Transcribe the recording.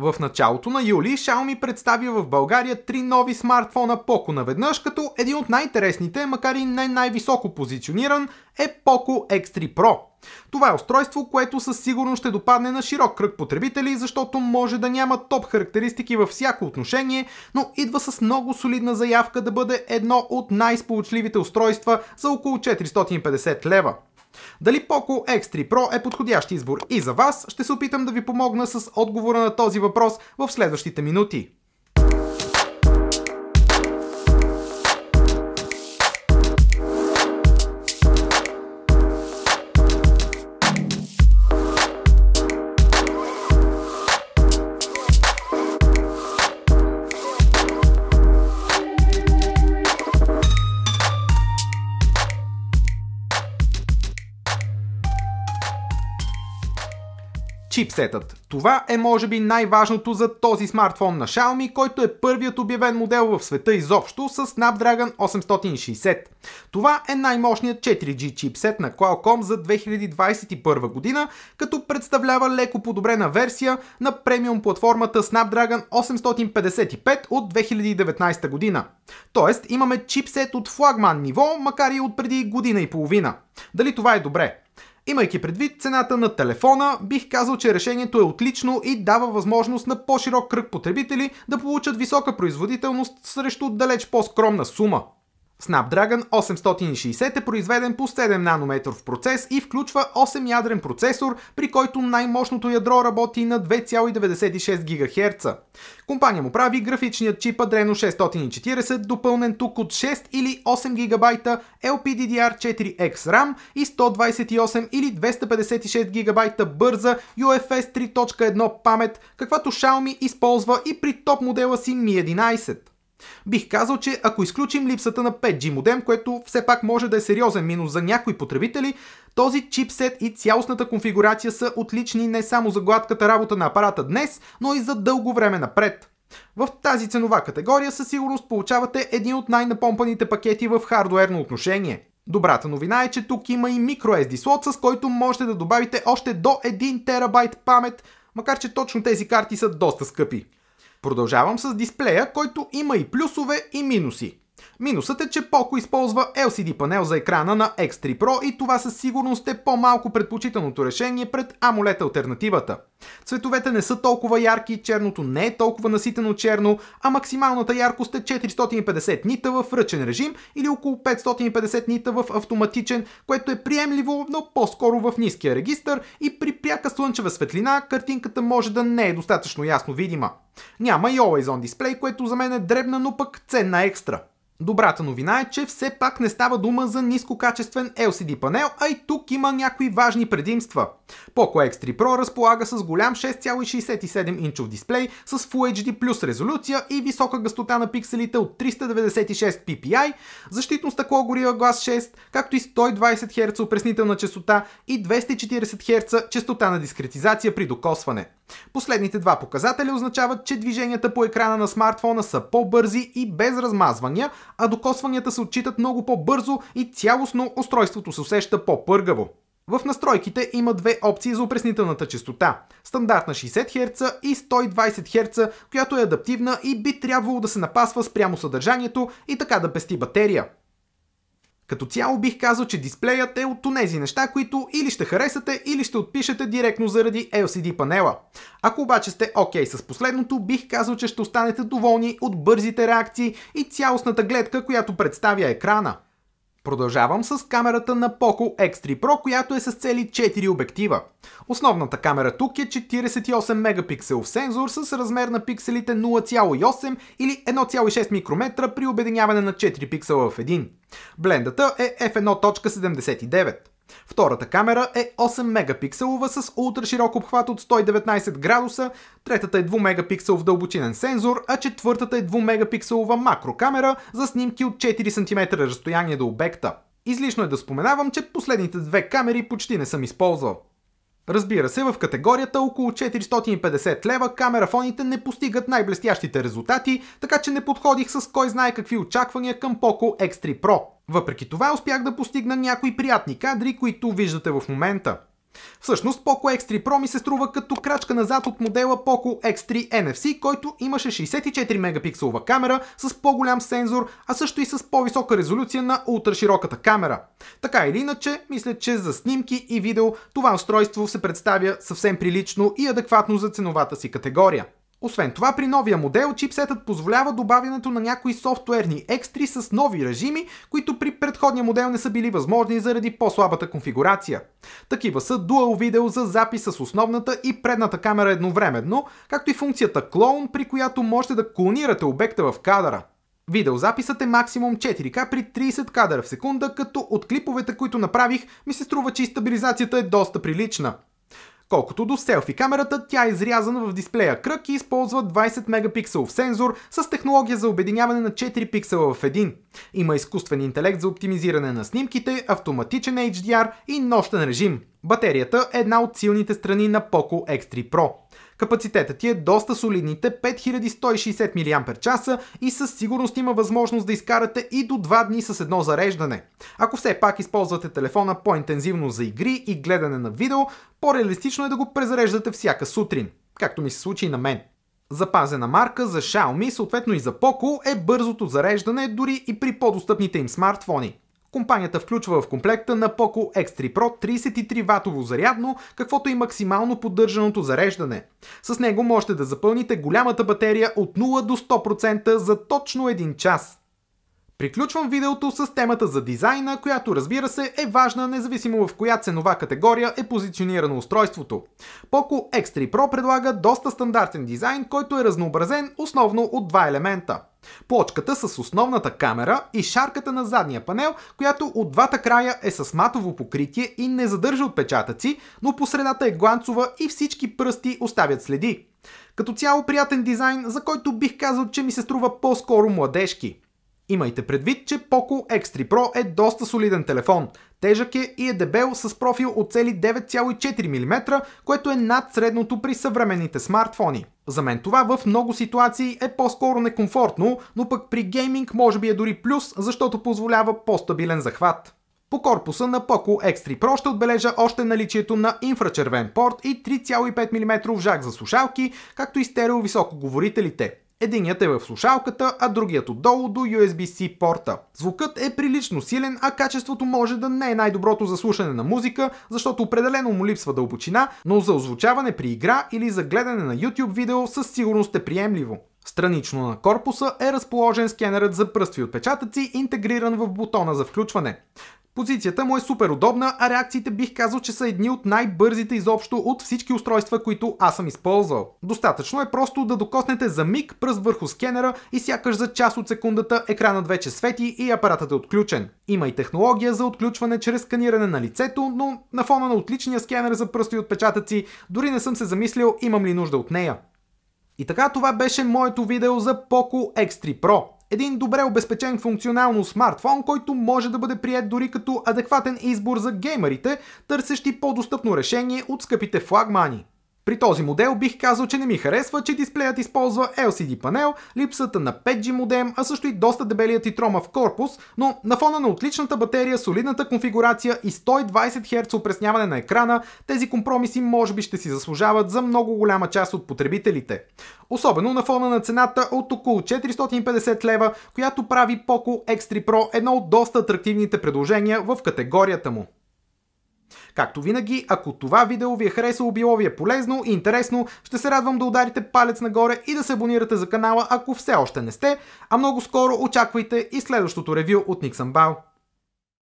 В началото на юли Xiaomi представи в България три нови смартфона Poco наведнъж, като един от най-интересните, макар и не най-високо позициониран, е Poco X3 Pro. Това е устройство, което със сигурност ще допадне на широк кръг потребители, защото може да няма топ характеристики във всяко отношение, но идва с много солидна заявка да бъде едно от най-сполучливите устройства за около 450 лева. Дали Poco X3 Pro е подходящ избор и за вас, ще се опитам да ви помогна с отговора на този въпрос в следващите минути. чипсетът. Това е може би най-важното за този смартфон на Xiaomi, който е първият обявен модел в света изобщо с Snapdragon 860. Това е най-мощният 4G чипсет на Qualcomm за 2021 година, като представлява леко подобрена версия на премиум платформата Snapdragon 855 от 2019 година. Тоест имаме чипсет от флагман ниво, макар и от преди година и половина. Дали това е добре? Имайки предвид цената на телефона, бих казал, че решението е отлично и дава възможност на по-широк кръг потребители да получат висока производителност срещу далеч по-скромна сума. Snapdragon 860 е произведен по 7 нанометров процес и включва 8-ядрен процесор, при който най-мощното ядро работи на 2,96 ГГц. Компания му прави графичният чип Adreno 640, допълнен тук от 6 или 8 ГБ LPDDR4X RAM и 128 или 256 ГБ бърза UFS 3.1 памет, каквато Xiaomi използва и при топ модела си Mi 11. Бих казал, че ако изключим липсата на 5G модем, което все пак може да е сериозен минус за някои потребители, този чипсет и цялостната конфигурация са отлични не само за гладката работа на апарата днес, но и за дълго време напред. В тази ценова категория със сигурност получавате един от най-напомпаните пакети в хардуерно отношение. Добрата новина е, че тук има и microSD слот, с който можете да добавите още до 1 терабайт памет, макар че точно тези карти са доста скъпи. Продължавам с дисплея, който има и плюсове и минуси. Минусът е, че Poco използва LCD панел за екрана на X3 Pro и това със сигурност е по-малко предпочитаното решение пред AMOLED альтернативата. Цветовете не са толкова ярки, черното не е толкова наситено черно, а максималната яркост е 450 нита в ръчен режим или около 550 нита в автоматичен, което е приемливо, но по-скоро в ниския регистър и при пряка слънчева светлина картинката може да не е достатъчно ясно видима. Няма и Always On Display, което за мен е дребна, но пък ценна екстра. Добрата новина е, че все пак не става дума за нискокачествен LCD панел, а и тук има някои важни предимства. Poco X3 Pro разполага с голям 6,67 инчов дисплей с Full HD Plus резолюция и висока гъстота на пикселите от 396 ppi, защитно стъкло Gorilla Glass 6, както и 120 Hz опреснителна частота и 240 Hz частота на дискретизация при докосване. Последните два показателя означават, че движенията по екрана на смартфона са по-бързи и без размазвания, а докосванията се отчитат много по-бързо и цялостно устройството се усеща по-пъргаво. В настройките има две опции за опреснителната частота. Стандартна 60 Hz и 120 Hz, която е адаптивна и би трябвало да се напасва спрямо съдържанието и така да пести батерия. Като цяло бих казал, че дисплеят е от тези неща, които или ще харесате, или ще отпишете директно заради LCD панела. Ако обаче сте окей okay с последното, бих казал, че ще останете доволни от бързите реакции и цялостната гледка, която представя екрана. Продължавам с камерата на Poco X3 Pro, която е с цели 4 обектива. Основната камера тук е 48 мегапикселов сензор с размер на пикселите 0,8 или 1,6 микрометра при обединяване на 4 пиксела в един. Блендата е f1.79. Втората камера е 8 мегапикселова с ултраширок обхват от 119 градуса, третата е 2 мегапиксел в дълбочинен сензор, а четвъртата е 2 мегапикселова макрокамера за снимки от 4 см разстояние до обекта. Излишно е да споменавам, че последните две камери почти не съм използвал. Разбира се, в категорията около 450 лева камерафоните не постигат най-блестящите резултати, така че не подходих с кой знае какви очаквания към Poco X3 Pro. Въпреки това успях да постигна някои приятни кадри, които виждате в момента. Всъщност Poco X3 Pro ми се струва като крачка назад от модела Poco X3 NFC, който имаше 64 мегапикселова камера с по-голям сензор, а също и с по-висока резолюция на ултрашироката камера. Така или иначе, мисля, че за снимки и видео това устройство се представя съвсем прилично и адекватно за ценовата си категория. Освен това, при новия модел чипсетът позволява добавянето на някои софтуерни екстри с нови режими, които при предходния модел не са били възможни заради по-слабата конфигурация. Такива са Dual Video за запис с основната и предната камера едновременно, както и функцията Clone, при която можете да клонирате обекта в кадъра. Видеозаписът е максимум 4К при 30 кадъра в секунда, като от клиповете, които направих, ми се струва, че и стабилизацията е доста прилична. Колкото до селфи камерата, тя е изрязана в дисплея кръг и използва 20 мегапикселов сензор с технология за обединяване на 4 пиксела в един. Има изкуствен интелект за оптимизиране на снимките, автоматичен HDR и нощен режим. Батерията е една от силните страни на Poco X3 Pro. Капацитетът ти е доста солидните 5160 мАч и със сигурност има възможност да изкарате и до 2 дни с едно зареждане. Ако все пак използвате телефона по-интензивно за игри и гледане на видео, по-реалистично е да го презареждате всяка сутрин, както ми се случи и на мен. Запазена марка за Xiaomi, съответно и за Poco, е бързото зареждане дори и при по-достъпните им смартфони. Компанията включва в комплекта на Poco X3 Pro 33 ватово зарядно, каквото и максимално поддържаното зареждане. С него можете да запълните голямата батерия от 0 до 100% за точно 1 час. Приключвам видеото с темата за дизайна, която разбира се е важна, независимо в коя ценова категория е позиционирано устройството. Poco X3 Pro предлага доста стандартен дизайн, който е разнообразен основно от два елемента – Плочката с основната камера и шарката на задния панел, която от двата края е с матово покритие и не задържа отпечатъци, но посредата е гланцова и всички пръсти оставят следи. Като цяло приятен дизайн, за който бих казал, че ми се струва по-скоро младежки. Имайте предвид, че Poco X3 Pro е доста солиден телефон. Тежък е и е дебел с профил от цели 9,4 мм, което е над средното при съвременните смартфони. За мен това в много ситуации е по-скоро некомфортно, но пък при гейминг може би е дори плюс, защото позволява по-стабилен захват. По корпуса на Poco X3 Pro ще отбележа още наличието на инфрачервен порт и 3,5 мм жак за слушалки, както и стерео високоговорителите. Единият е в слушалката, а другият отдолу до USB-C порта. Звукът е прилично силен, а качеството може да не е най-доброто за слушане на музика, защото определено му липсва дълбочина, но за озвучаване при игра или за гледане на YouTube видео със сигурност е приемливо. Странично на корпуса е разположен скенерът за пръстви отпечатъци, интегриран в бутона за включване. Позицията му е супер удобна, а реакциите бих казал, че са едни от най-бързите изобщо от всички устройства, които аз съм използвал. Достатъчно е просто да докоснете за миг пръст върху скенера и сякаш за част от секундата екранът вече свети и апаратът е отключен. Има и технология за отключване чрез сканиране на лицето, но на фона на отличния скенер за и отпечатъци дори не съм се замислил имам ли нужда от нея. И така това беше моето видео за Poco X3 Pro. Един добре обезпечен функционално смартфон, който може да бъде прият дори като адекватен избор за геймерите, търсещи по-достъпно решение от скъпите флагмани. При този модел бих казал, че не ми харесва, че дисплеят използва LCD панел, липсата на 5G модем, а също и доста дебелият и в корпус, но на фона на отличната батерия, солидната конфигурация и 120 Hz опресняване на екрана, тези компромиси може би ще си заслужават за много голяма част от потребителите. Особено на фона на цената от около 450 лева, която прави Poco X3 Pro едно от доста атрактивните предложения в категорията му. Както винаги, ако това видео ви е харесало, било ви е полезно и интересно, ще се радвам да ударите палец нагоре и да се абонирате за канала, ако все още не сте, а много скоро очаквайте и следващото ревю от Никсън Бал.